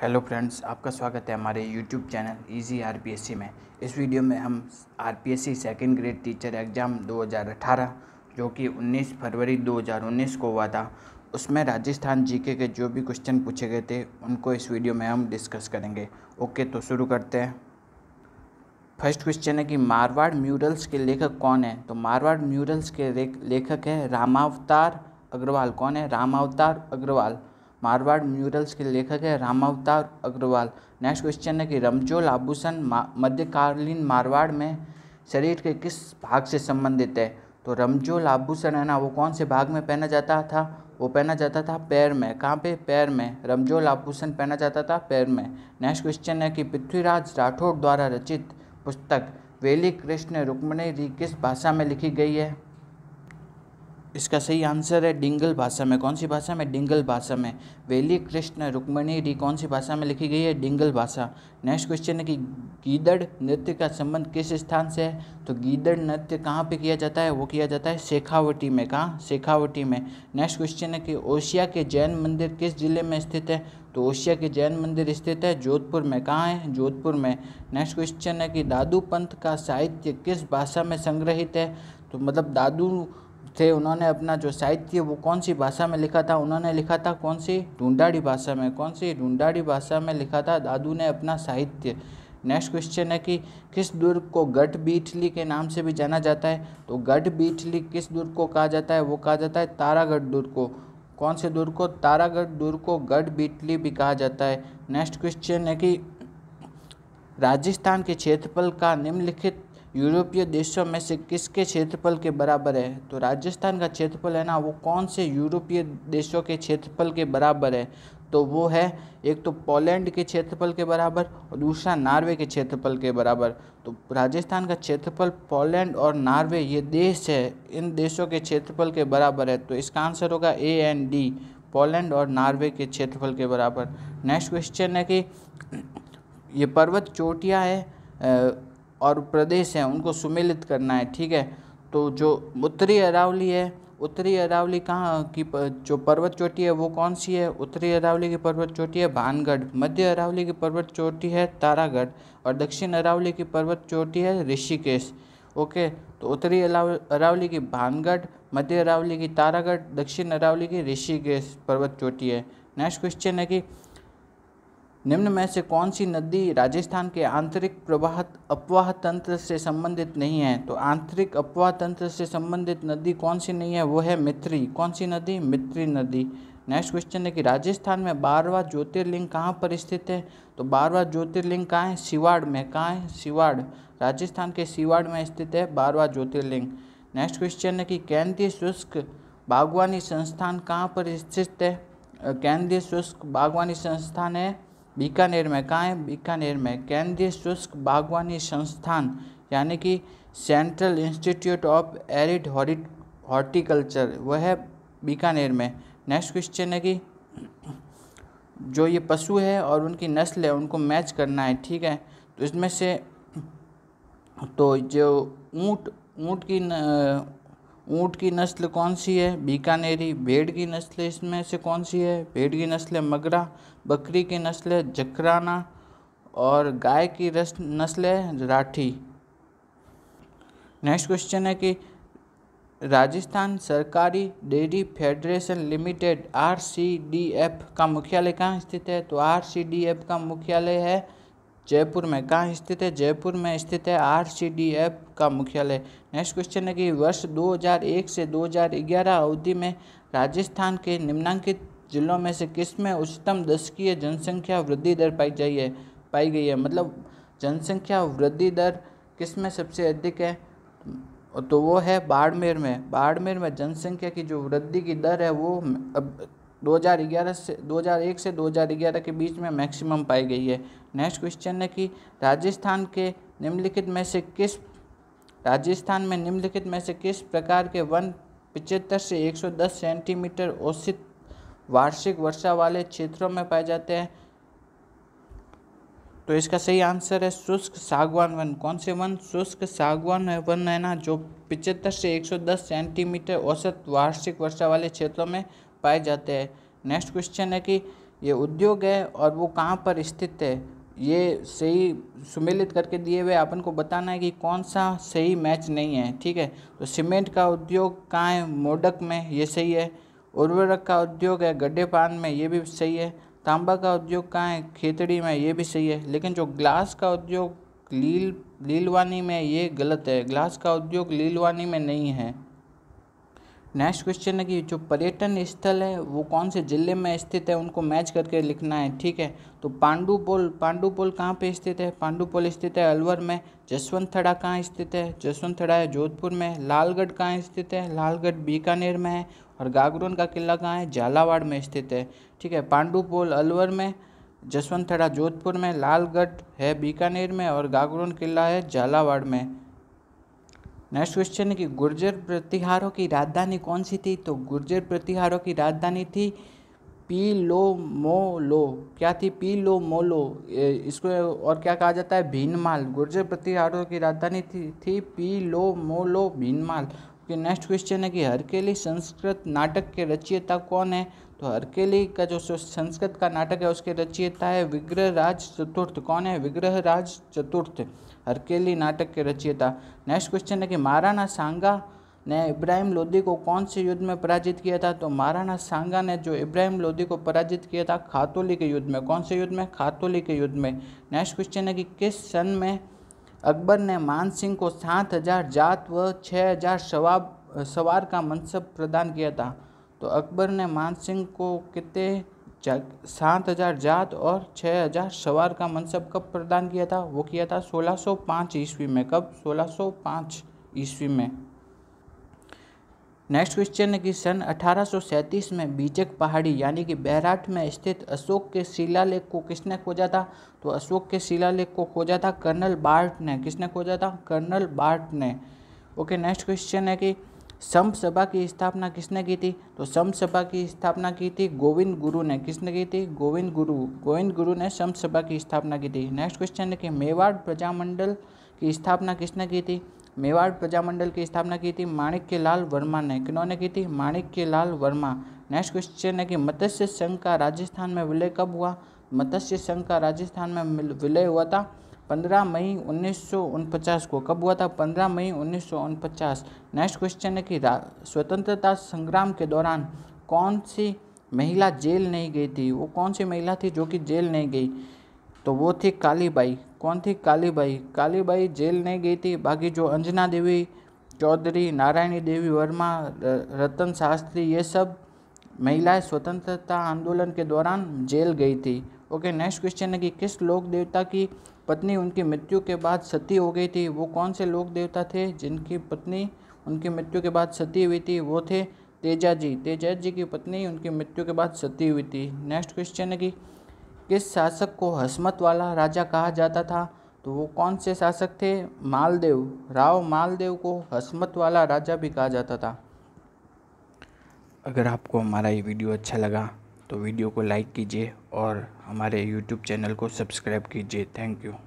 hello friends आपका स्वागत है हमारे यूट्यूब चैनल इजी आरपीएससी में इस वीडियो में हम RPSC second grade teacher exam 2018 जो कि 19 फरवरी 2019 को हुआ था उसमें राजस्थान जीके के जो भी क्वेश्चन पूछे गए थे उनको इस वीडियो में हम डिस्कस करेंगे ओके तो शुरू करते हैं फर्स्ट क्वेश्चन है कि मारवाड़ म्यूरल्स के लेखक कौन है तो मारवाड़ म्यूरल्स के लेखक है रामावतार अग्रवाल कौन है रामावतार अग्रवाल मारवाड़ म्यूरल्स के लेखक है रामावतार अग्रवाल नेक्स्ट क्वेश्चन है कि रमजोल आभूषण मध्यकालीन मारवाड़ में शरीर के किस भाग से संबंधित है तो रमजोल आभूषण है ना वो कौन से भाग में पहना जाता था वो पहना जाता था पैर में कहाँ पे पैर में रमजोल आभूषण पहना जाता था पैर में नेक्स्ट क्वेश्चन है कि पृथ्वीराज राठौड़ द्वारा रचित पुस्तक वेली कृष्ण रुक्मणी री किस भाषा में लिखी गई है इसका सही आंसर है डिंगल भाषा में कौन सी भाषा में डिंगल भाषा में वेली कृष्ण रुक्मणी डी कौन सी भाषा में लिखी गई है डिंगल भाषा नेक्स्ट क्वेश्चन है कि गीदड़ नृत्य का संबंध किस स्थान से है तो गीदड़ नृत्य कहाँ पे किया जाता है वो किया जाता है शेखावटी में कहाँ शेखावटी में नेक्स्ट क्वेश्चन है कि ओशिया के जैन मंदिर किस जिले में स्थित है तो ओशिया के जैन मंदिर स्थित है जोधपुर में कहाँ है जोधपुर में नेक्स्ट क्वेश्चन है कि दादू पंथ का साहित्य किस भाषा में संग्रहित है तो मतलब दादू थे उन्होंने अपना जो साहित्य वो कौन सी भाषा में लिखा था उन्होंने लिखा था कौन सी ढूंढाड़ी भाषा में कौन सी ढूंढाड़ी भाषा में लिखा था दादू ने अपना साहित्य नेक्स्ट क्वेश्चन है कि किस दुर्ग को गढ़ बीठली के नाम से भी जाना जाता है तो गढ़ बीठली किस दुर्ग को कहा जाता है वो कहा जाता है तारागढ़ दुर्ग को कौन से दुर्ग को तारागढ़ दुर्ग को गढ़ बीटली भी कहा जाता है नेक्स्ट क्वेश्चन है कि राजस्थान के क्षेत्रफल का निम्नलिखित यूरोपीय देशों में से किसके क्षेत्रफल के बराबर है तो राजस्थान का क्षेत्रफल है ना वो कौन से यूरोपीय देशों के क्षेत्रफल के बराबर है तो वो है एक तो पोलैंड के क्षेत्रफल के बराबर और दूसरा नार्वे के क्षेत्रफल के बराबर तो राजस्थान का क्षेत्रफल पोलैंड और नार्वे ये देश है इन देशों के क्षेत्रफल के बराबर है तो इसका आंसर होगा ए एंड डी पोलैंड और नार्वे के क्षेत्रफल के बराबर नेक्स्ट क्वेश्चन है कि ये पर्वत चोटियाँ है और प्रदेश हैं उनको सुमेलित करना है ठीक है तो जो उत्तरी अरावली है उत्तरी अरावली कहाँ की जो पर्वत चोटी है वो कौन सी है उत्तरी अरावली की पर्वत चोटी है भानगढ़ मध्य अरावली की पर्वत चोटी है तारागढ़ और दक्षिण अरावली की पर्वत चोटी है ऋषिकेश ओके तो उत्तरी अरावली की भानगढ़ मध्य अरावली की तारागढ़ दक्षिण अरावली की ऋषिकेश पर्वत चोटी है नेक्स्ट क्वेश्चन है कि निम्न में से कौन सी नदी राजस्थान के आंतरिक प्रवाह अपवाह तंत्र से संबंधित नहीं है तो आंतरिक अपवाह तंत्र से संबंधित नदी कौन सी नहीं है वो है मित्री कौन सी नदी मित्री नदी नेक्स्ट क्वेश्चन है कि राजस्थान में बारवा ज्योतिर्लिंग कहाँ पर स्थित है तो बारवा ज्योतिर्लिंग कहाँ है सिवाड़ में कहाँ है सिवाड़ राजस्थान के सिवाड़ में स्थित है बारवा ज्योतिर्लिंग नेक्स्ट क्वेश्चन है कि केंद्रीय शुष्क बागवानी संस्थान कहाँ पर स्थित है केंद्रीय शुष्क बागवानी संस्थान है बीकानेर में कहाँ है बीकानेर में केंद्रीय शुष्क बागवानी संस्थान यानी कि central institute of arid horticulture वह है बीकानेर में नेक्स्ट क्वेश्चन है कि जो ये पशु है और उनकी नस्ल है उनको मैच करना है ठीक है तो इसमें से तो जो ऊँट ऊँट की न, ऊँट की नस्ल कौन सी है बीकानेरी भेड़ की नस्ल इसमें से कौन सी है भेड़ की नस्ल है मगरा बकरी की नस्ल है जकराना और गाय की नस्ल है राठी नेक्स्ट क्वेश्चन है कि राजस्थान सरकारी dairy federation limited R C D F का मुख्यालय कहाँ स्थित है तो आर सी डी एफ का मुख्यालय है जयपुर में कहाँ स्थित है जयपुर में स्थित है आरसीडीएफ का मुख्यालय नेक्स्ट क्वेश्चन है कि वर्ष 2001 से 2011 अवधि में राजस्थान के निम्नांकित जिलों में से किस में उच्चतम दशकीय जनसंख्या वृद्धि दर पाई जाइए पाई गई है मतलब जनसंख्या वृद्धि दर किस में सबसे अधिक है तो वो है बाड़मेर में बाड़मेर में जनसंख्या की जो वृद्धि की दर है वो अब 2011 से 2001 से 2011 के बीच में मैक्सिमम पाई गई है नेक्स्ट क्वेश्चन है कि राजस्थान के निम्नलिखित में से किस राजस्थान में निम्नलिखित में से किस प्रकार के वन पिचहत्तर से 110 सेंटीमीटर औसत वार्षिक वर्षा वाले क्षेत्रों में पाए जाते हैं तो इसका सही आंसर है शुष्क सागवान वन कौन से वन शुष्क सागवान वन है ना जो पिचहत्तर से 110 सेंटीमीटर औसत वार्षिक वर्षा वाले क्षेत्रों में पाए जाते हैं नेक्स्ट क्वेश्चन है कि ये उद्योग है और वो कहाँ पर स्थित है ये सही सुमेलित करके दिए हुए अपन को बताना है कि कौन सा सही मैच नहीं है ठीक है तो सीमेंट का उद्योग कहाँ है मोडक में ये सही है उर्वरक का उद्योग है गड्ढे पान में ये भी सही है तांबा का उद्योग कहाँ है खेतड़ी में ये भी सही है लेकिन जो ग्लास का उद्योग लील लीलवानी में ये गलत है ग्लास का उद्योग लीलवानी में नहीं है नेक्स्ट क्वेश्चन है कि जो पर्यटन स्थल है वो कौन से ज़िले में स्थित है उनको मैच करके लिखना है ठीक है तो पांडुपोल पांडुपोल कहाँ पे स्थित है पांडुपोल स्थित है अलवर में जसवंत थड़ा कहाँ स्थित है जसवंत थड़ा है जोधपुर में लालगढ़ कहाँ स्थित है लालगढ़ बीकानेर में है और गागरोन का किला कहाँ है झालावाड़ में स्थित है ठीक है पांडुपोल अलवर में जसवंत थड़ा जोधपुर में लालगढ़ है बीकानेर में और गागरोन किला है झालावाड़ में नेक्स्ट क्वेश्चन है कि गुर्जर प्रतिहारों की राजधानी कौन सी थी तो गुर्जर प्रतिहारों की राजधानी थी पी लो मो लो क्या थी पी लो मो लो इसको और क्या कहा जाता है भीनमाल गुर्जर प्रतिहारों की राजधानी थी, थी मो लो भीनमाल फिर नेक्स्ट क्वेश्चन है कि हरकेली संस्कृत नाटक के रचयिता कौन है तो हरकेली का जो संस्कृत का नाटक है उसके रचयिता है विग्रह राज चतुर्थ कौन है विग्रह राज चतुर्थ हरकेली नाटक के रचयिता नेक्स्ट क्वेश्चन है कि महाराणा सांगा ने इब्राहिम लोदी को कौन से युद्ध में पराजित किया था तो महाराणा सांगा ने जो इब्राहिम लोदी को पराजित किया था खातोली के युद्ध में कौन से युद्ध में खातोली के युद्ध में नेक्स्ट क्वेश्चन है कि किस सन में अकबर ने मान सिंह को सात हजार जात व छः हजार सवाब सवार का मनसब प्रदान किया था तो अकबर ने मान सिंह को कितने सात हजार जात और छः हजार सवार का मनसब कब प्रदान किया था वो किया था 1605 ईस्वी में कब 1605 ईस्वी में नेक्स्ट क्वेश्चन है कि सन 1837 में बीचक पहाड़ी यानी कि बैराट में स्थित अशोक के शिलालेख को किसने खोजा था तो अशोक के शिलालेख को खोजा था कर्नल बार्ट ने किसने खोजा था कर्नल बार्ट ने ओके नेक्स्ट क्वेश्चन है कि सम सभा की स्थापना किसने की थी तो सम सभा की स्थापना की थी गोविंद गुरु ने किसने की थी गोविंद गुरु गोविंद गुरु ने सम सभा की स्थापना की थी नेक्स्ट क्वेश्चन है कि मेवाड़ प्रजामंडल की स्थापना किसने की थी मेवाड़ प्रजामंडल की स्थापना की थी माणिक्य लाल वर्मा ने किन्होंने की थी माणिक्य लाल वर्मा नेक्स्ट क्वेश्चन है कि मत्स्य संघ का राजस्थान में विलय कब हुआ मत्स्य संघ का राजस्थान में विलय हुआ था 15 मई उन्नीस को कब हुआ था 15 मई उन्नीस नेक्स्ट क्वेश्चन है कि स्वतंत्रता संग्राम के दौरान कौन सी महिला जेल नहीं गई थी वो कौन सी महिला थी जो कि जेल नहीं गई तो वो थी कालीबाई कौन थी कालीबाई कालीबाई जेल नहीं गई थी बाकी जो अंजना देवी चौधरी नारायणी देवी वर्मा रतन शास्त्री ये सब महिलाएं स्वतंत्रता आंदोलन के दौरान जेल गई थी ओके नेक्स्ट क्वेश्चन है कि किस लोक देवता की पत्नी उनकी मृत्यु के बाद सती हो गई थी वो कौन से लोक देवता थे जिनकी पत्नी उनकी मृत्यु के बाद सती हुई थी वो थे तेजा जी तेजा जी की पत्नी उनकी मृत्यु के बाद सती हुई थी नेक्स्ट क्वेश्चन है कि किस शासक को हसमत वाला राजा कहा जाता था तो वो कौन से शासक थे मालदेव राव मालदेव को हसमत वाला राजा भी कहा जाता था अगर आपको हमारा ये वीडियो अच्छा लगा तो वीडियो को लाइक कीजिए और हमारे यूट्यूब चैनल को सब्सक्राइब कीजिए थैंक यू